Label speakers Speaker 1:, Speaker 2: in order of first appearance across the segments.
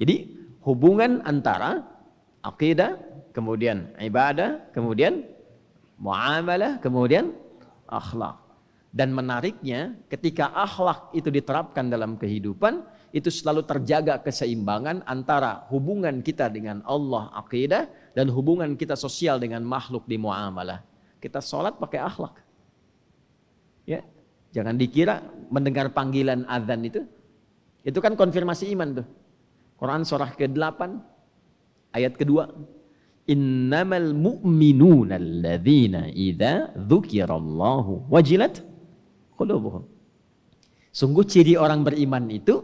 Speaker 1: Jadi hubungan antara akidah, kemudian ibadah, kemudian muamalah, kemudian akhlak. Dan menariknya ketika akhlak itu diterapkan dalam kehidupan, itu selalu terjaga keseimbangan antara hubungan kita dengan Allah akidah dan hubungan kita sosial dengan makhluk di muamalah. Kita sholat pakai akhlak. Ya, jangan dikira mendengar panggilan azan itu, itu kan konfirmasi iman tuh Quran surah ke-8 ayat kedua. Innamal mu'minuna alladhina idza dzukirallahu wajilat qulubuhum. Sungguh ciri orang beriman itu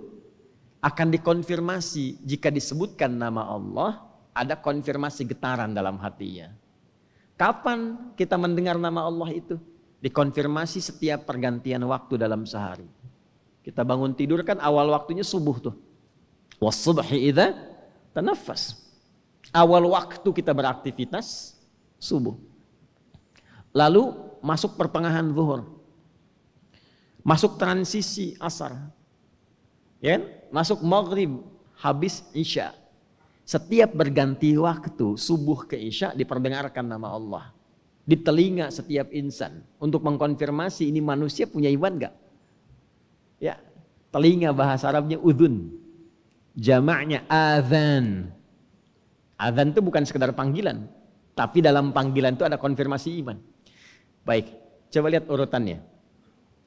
Speaker 1: akan dikonfirmasi jika disebutkan nama Allah ada konfirmasi getaran dalam hatinya. Kapan kita mendengar nama Allah itu? Dikonfirmasi setiap pergantian waktu dalam sehari. Kita bangun tidur kan awal waktunya subuh tuh wasubhi idha tanafas. Awal waktu kita beraktivitas subuh. Lalu masuk pertengahan zuhur. Masuk transisi asar. Ya, kan? masuk maghrib, habis isya. Setiap berganti waktu subuh ke isya diperdengarkan nama Allah. Di telinga setiap insan untuk mengkonfirmasi ini manusia punya iman gak? Ya, telinga bahasa Arabnya udun jamaknya azan. Azan itu bukan sekedar panggilan, tapi dalam panggilan itu ada konfirmasi iman. Baik, coba lihat urutannya.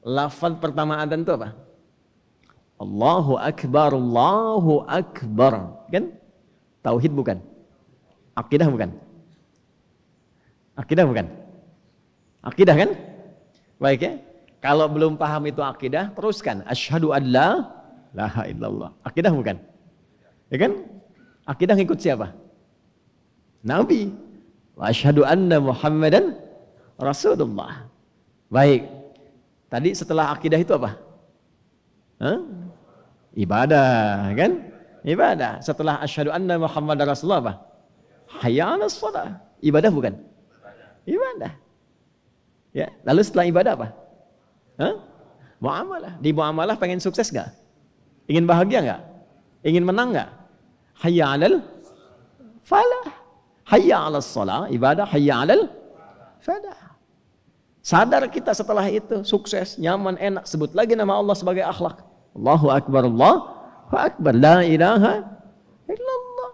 Speaker 1: Lafaz pertama azan itu apa? Allahu Akbar, Allahu Akbar. Kan? Tauhid bukan? Akidah bukan? Akidah bukan? Akidah kan? Baik ya. Kalau belum paham itu akidah, teruskan. Asyhadu an la ilaha illallah. Akidah bukan? Ya kan? Akidah ngikut siapa? Nabi. Wa asyhadu anna Muhammadan Rasulullah. Baik. Tadi setelah akidah itu apa? Hah? Ibadah, ya kan? Ibadah. Setelah asyhadu anna Muhammadan Rasulullah apa? Hayya 'alas shalah. Ibadah bukan? Ibadah. Ya, lalu setelah ibadah apa? Hah? Muamalah. Di muamalah pengen sukses nggak? Ingin bahagia nggak? Ingin menang nggak? hayya 'alal falah. Hayya 'alas shalah, ibadah hayya 'alal falah. Sadar kita setelah itu sukses, nyaman, enak. Sebut lagi nama Allah sebagai akhlak. Allahu akbar, Allahu akbar. La ilaha illallah.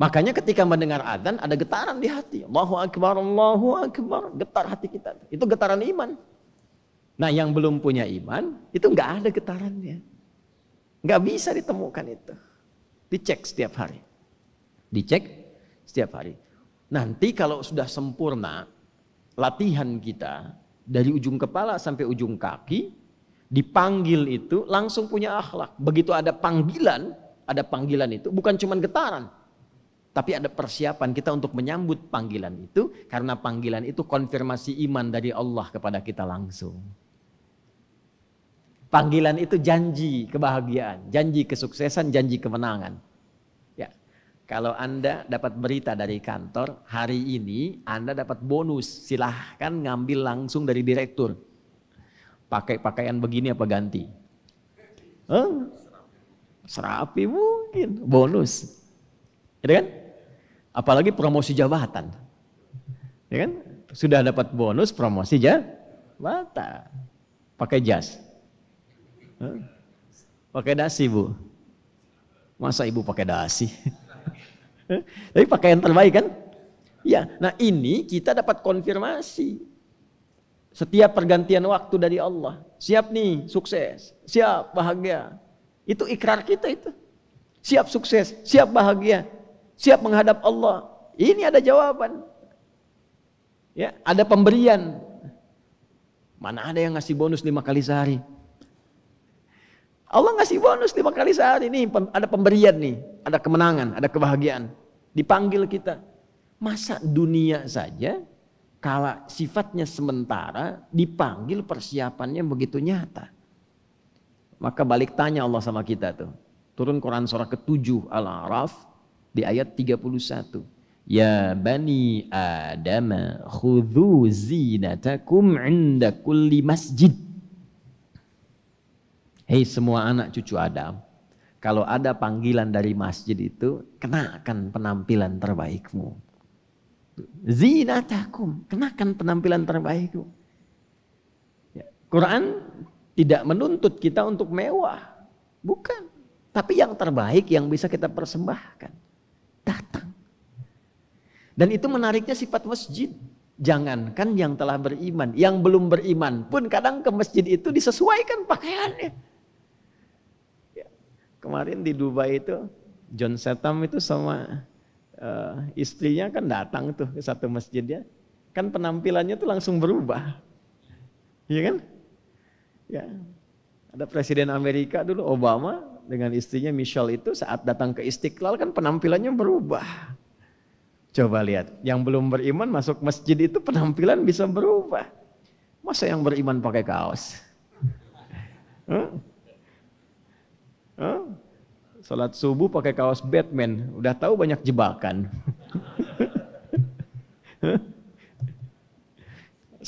Speaker 1: Makanya ketika mendengar adzan ada getaran di hati. Allahu akbar, Allahu akbar. Getar hati kita. Itu getaran iman. Nah, yang belum punya iman itu nggak ada getarannya. Nggak bisa ditemukan itu. Dicek setiap hari. Dicek setiap hari. Nanti kalau sudah sempurna latihan kita dari ujung kepala sampai ujung kaki dipanggil itu langsung punya akhlak. Begitu ada panggilan, ada panggilan itu bukan cuma getaran, tapi ada persiapan kita untuk menyambut panggilan itu karena panggilan itu konfirmasi iman dari Allah kepada kita langsung. Panggilan itu janji kebahagiaan, janji kesuksesan, janji kemenangan. Ya. Kalau Anda dapat berita dari kantor, hari ini Anda dapat bonus, silahkan ngambil langsung dari direktur. Pakai pakaian begini apa ganti? Huh? Serapi mungkin, bonus. Ya kan? Apalagi promosi jabatan. Ya kan? Sudah dapat bonus promosi jabatan. Pakai jas. Pakai dasi bu. Masa ibu pakai dasi? Tapi pakai yang terbaik kan? Ya, nah ini kita dapat konfirmasi. Setiap pergantian waktu dari Allah. Siap nih, sukses. Siap, bahagia. Itu ikrar kita itu. Siap sukses, siap bahagia. Siap menghadap Allah. Ini ada jawaban. Ya, ada pemberian. Mana ada yang ngasih bonus lima kali sehari? Allah ngasih bonus lima kali sehari ini ada pemberian nih ada kemenangan ada kebahagiaan dipanggil kita masa dunia saja kalau sifatnya sementara dipanggil persiapannya begitu nyata maka balik tanya Allah sama kita tuh turun Quran surah ke-7 Al-A'raf di ayat 31 Ya bani Adam khudhu zinatakum inda kulli masjid. Hei semua anak cucu Adam, kalau ada panggilan dari masjid itu, kenakan penampilan terbaikmu. Zinatakum, kenakan penampilan terbaikmu. Ya, Quran tidak menuntut kita untuk mewah, bukan. Tapi yang terbaik yang bisa kita persembahkan. Datang. Dan itu menariknya sifat masjid. Jangankan yang telah beriman, yang belum beriman pun kadang ke masjid itu disesuaikan pakaiannya kemarin di Dubai itu John Setam itu sama uh, istrinya kan datang tuh ke satu masjid ya. Kan penampilannya tuh langsung berubah. Iya kan? Ya. Ada presiden Amerika dulu Obama dengan istrinya Michelle itu saat datang ke Istiqlal kan penampilannya berubah. Coba lihat, yang belum beriman masuk masjid itu penampilan bisa berubah. Masa yang beriman pakai kaos? Hmm? Huh? Salat subuh pakai kaos Batman, udah tahu banyak jebakan.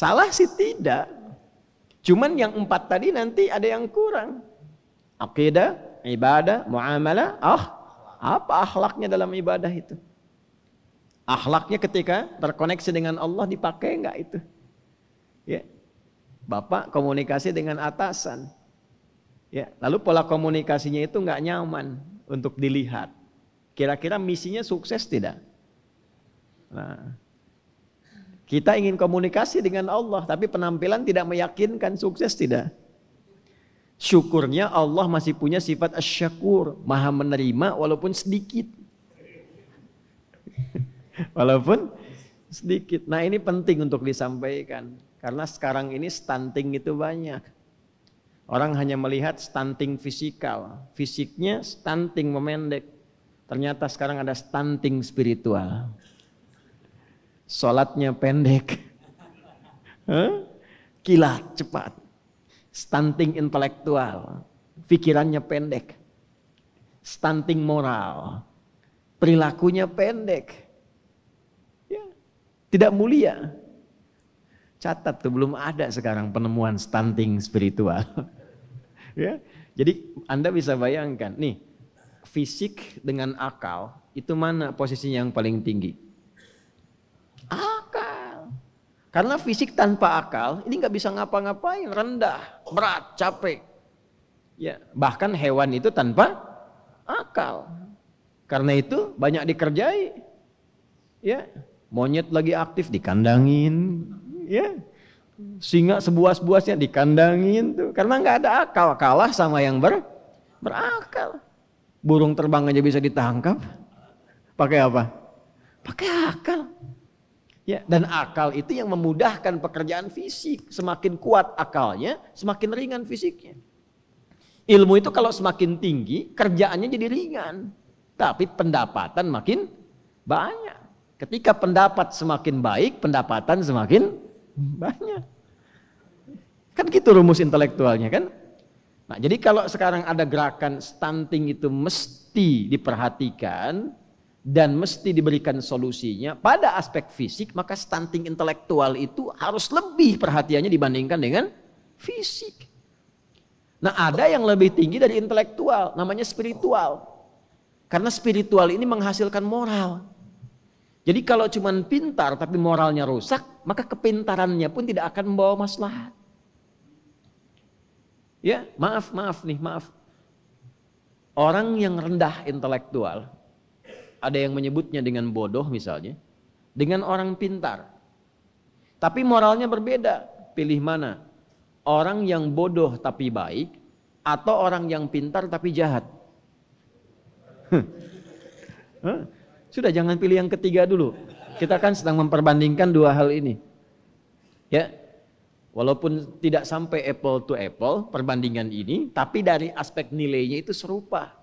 Speaker 1: Salah sih tidak. Cuman yang empat tadi nanti ada yang kurang. Akidah, ibadah, muamalah, ah, apa akhlaknya dalam ibadah itu? Akhlaknya ketika terkoneksi dengan Allah dipakai enggak itu? Ya. Bapak komunikasi dengan atasan, Ya, lalu pola komunikasinya itu nggak nyaman untuk dilihat. Kira-kira misinya sukses tidak? Nah, kita ingin komunikasi dengan Allah, tapi penampilan tidak meyakinkan sukses tidak. Syukurnya Allah masih punya sifat asyakur, maha menerima walaupun sedikit. walaupun sedikit. Nah ini penting untuk disampaikan. Karena sekarang ini stunting itu banyak Orang hanya melihat stunting fisikal, fisiknya stunting memendek. Ternyata sekarang ada stunting spiritual. Sholatnya pendek. Kilat cepat. Stunting intelektual, pikirannya pendek. Stunting moral, perilakunya pendek. Ya, tidak mulia. Catat tuh belum ada sekarang penemuan stunting spiritual. ya. Jadi Anda bisa bayangkan, nih fisik dengan akal itu mana posisinya yang paling tinggi? Akal. Karena fisik tanpa akal ini nggak bisa ngapa-ngapain, rendah, berat, capek. Ya, bahkan hewan itu tanpa akal. Karena itu banyak dikerjai. Ya, monyet lagi aktif dikandangin, ya Singa sebuas-buasnya dikandangin tuh. Karena nggak ada akal. Kalah sama yang ber berakal. Burung terbang aja bisa ditangkap. Pakai apa? Pakai akal. Ya, dan akal itu yang memudahkan pekerjaan fisik. Semakin kuat akalnya, semakin ringan fisiknya. Ilmu itu kalau semakin tinggi, kerjaannya jadi ringan. Tapi pendapatan makin banyak. Ketika pendapat semakin baik, pendapatan semakin banyak. Kan gitu rumus intelektualnya kan? Nah, jadi kalau sekarang ada gerakan stunting itu mesti diperhatikan dan mesti diberikan solusinya pada aspek fisik, maka stunting intelektual itu harus lebih perhatiannya dibandingkan dengan fisik. Nah, ada yang lebih tinggi dari intelektual, namanya spiritual. Karena spiritual ini menghasilkan moral. Jadi kalau cuma pintar tapi moralnya rusak, maka kepintarannya pun tidak akan membawa maslahat. Ya, maaf, maaf nih, maaf. Orang yang rendah intelektual, ada yang menyebutnya dengan bodoh misalnya, dengan orang pintar. Tapi moralnya berbeda, pilih mana? Orang yang bodoh tapi baik, atau orang yang pintar tapi jahat? Sudah jangan pilih yang ketiga dulu. Kita kan sedang memperbandingkan dua hal ini. Ya. Walaupun tidak sampai apple to apple perbandingan ini, tapi dari aspek nilainya itu serupa.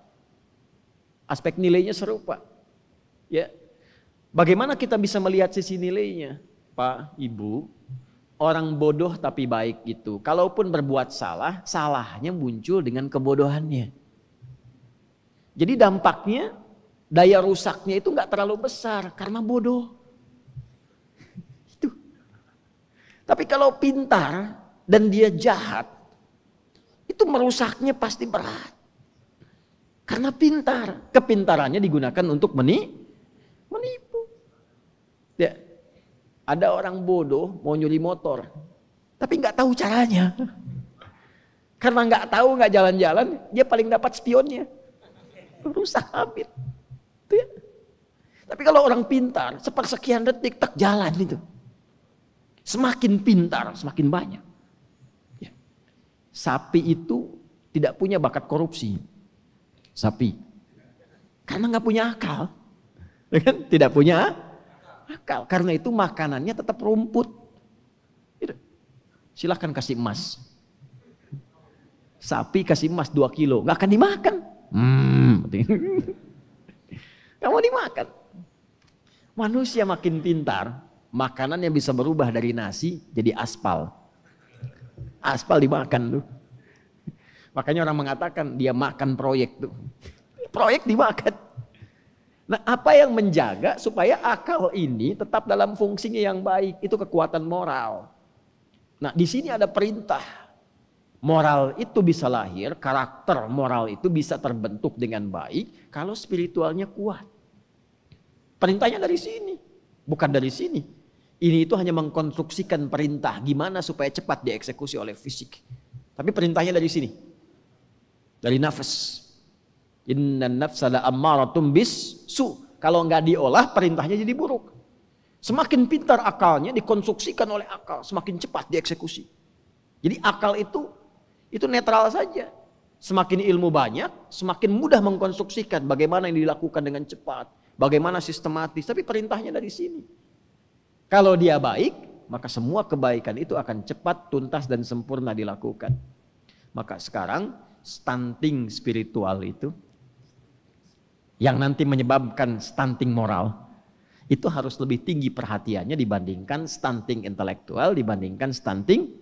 Speaker 1: Aspek nilainya serupa. Ya. Bagaimana kita bisa melihat sisi nilainya? Pak, Ibu, orang bodoh tapi baik itu Kalaupun berbuat salah, salahnya muncul dengan kebodohannya. Jadi dampaknya daya rusaknya itu nggak terlalu besar karena bodoh. Itu. Tapi kalau pintar dan dia jahat, itu merusaknya pasti berat. Karena pintar, kepintarannya digunakan untuk meni menipu. Ya. Ada orang bodoh mau nyuri motor, tapi nggak tahu caranya. Karena nggak tahu nggak jalan-jalan, dia paling dapat spionnya. Rusak habis. Tapi kalau orang pintar, sepersekian detik tak jalan itu. Semakin pintar, semakin banyak. Ya. Sapi itu tidak punya bakat korupsi. Sapi. Karena nggak punya akal. Ya kan? Tidak punya akal. Karena itu makanannya tetap rumput. Silahkan kasih emas. Sapi kasih emas 2 kilo. Nggak akan dimakan. Hmm. Gak mau dimakan. Manusia makin pintar, makanan yang bisa berubah dari nasi jadi aspal. Aspal dimakan tuh. Makanya orang mengatakan dia makan proyek tuh. Proyek dimakan. Nah apa yang menjaga supaya akal ini tetap dalam fungsinya yang baik. Itu kekuatan moral. Nah di sini ada perintah. Moral itu bisa lahir, karakter moral itu bisa terbentuk dengan baik kalau spiritualnya kuat. Perintahnya dari sini, bukan dari sini. Ini itu hanya mengkonstruksikan perintah gimana supaya cepat dieksekusi oleh fisik. Tapi perintahnya dari sini. Dari nafas. Inna nafsala la ammaratum bis su. Kalau nggak diolah perintahnya jadi buruk. Semakin pintar akalnya dikonstruksikan oleh akal, semakin cepat dieksekusi. Jadi akal itu itu netral saja. Semakin ilmu banyak, semakin mudah mengkonstruksikan bagaimana yang dilakukan dengan cepat, bagaimana sistematis, tapi perintahnya dari sini. Kalau dia baik, maka semua kebaikan itu akan cepat, tuntas, dan sempurna dilakukan. Maka sekarang stunting spiritual itu yang nanti menyebabkan stunting moral itu harus lebih tinggi perhatiannya dibandingkan stunting intelektual dibandingkan stunting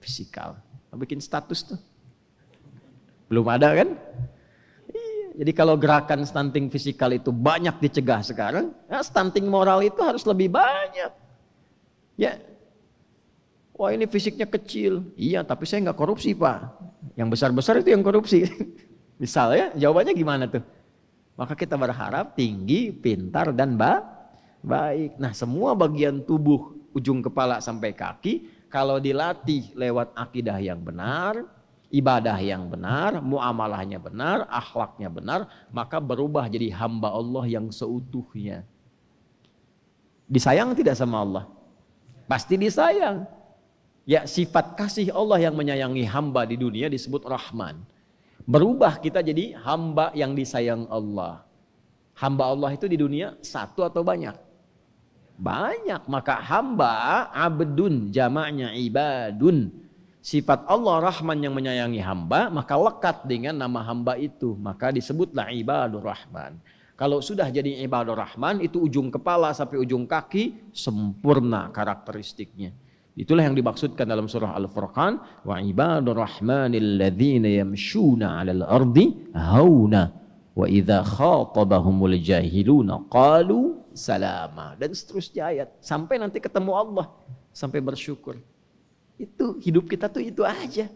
Speaker 1: fisikal. Bikin status tuh. Belum ada kan? Jadi kalau gerakan stunting fisikal itu banyak dicegah sekarang, ya stunting moral itu harus lebih banyak. Ya, wah ini fisiknya kecil. Iya, tapi saya nggak korupsi pak. Yang besar-besar itu yang korupsi. Misal ya jawabannya gimana tuh? Maka kita berharap tinggi, pintar, dan ba baik. Nah semua bagian tubuh, ujung kepala sampai kaki, kalau dilatih lewat akidah yang benar, ibadah yang benar, muamalahnya benar, akhlaknya benar, maka berubah jadi hamba Allah yang seutuhnya. Disayang tidak sama Allah? Pasti disayang. Ya sifat kasih Allah yang menyayangi hamba di dunia disebut Rahman. Berubah kita jadi hamba yang disayang Allah. Hamba Allah itu di dunia satu atau banyak? Banyak. Maka hamba abdun jamaknya ibadun sifat Allah Rahman yang menyayangi hamba, maka lekat dengan nama hamba itu, maka disebutlah ibadur Rahman. Kalau sudah jadi ibadur Rahman, itu ujung kepala sampai ujung kaki sempurna karakteristiknya. Itulah yang dimaksudkan dalam surah Al-Furqan, wa ibadur Rahmanil ladhina yamshuna 'alal ardi hauna wa idha khatabahumul jahiluna qalu salama dan seterusnya ayat sampai nanti ketemu Allah sampai bersyukur. Itu hidup kita tuh itu aja.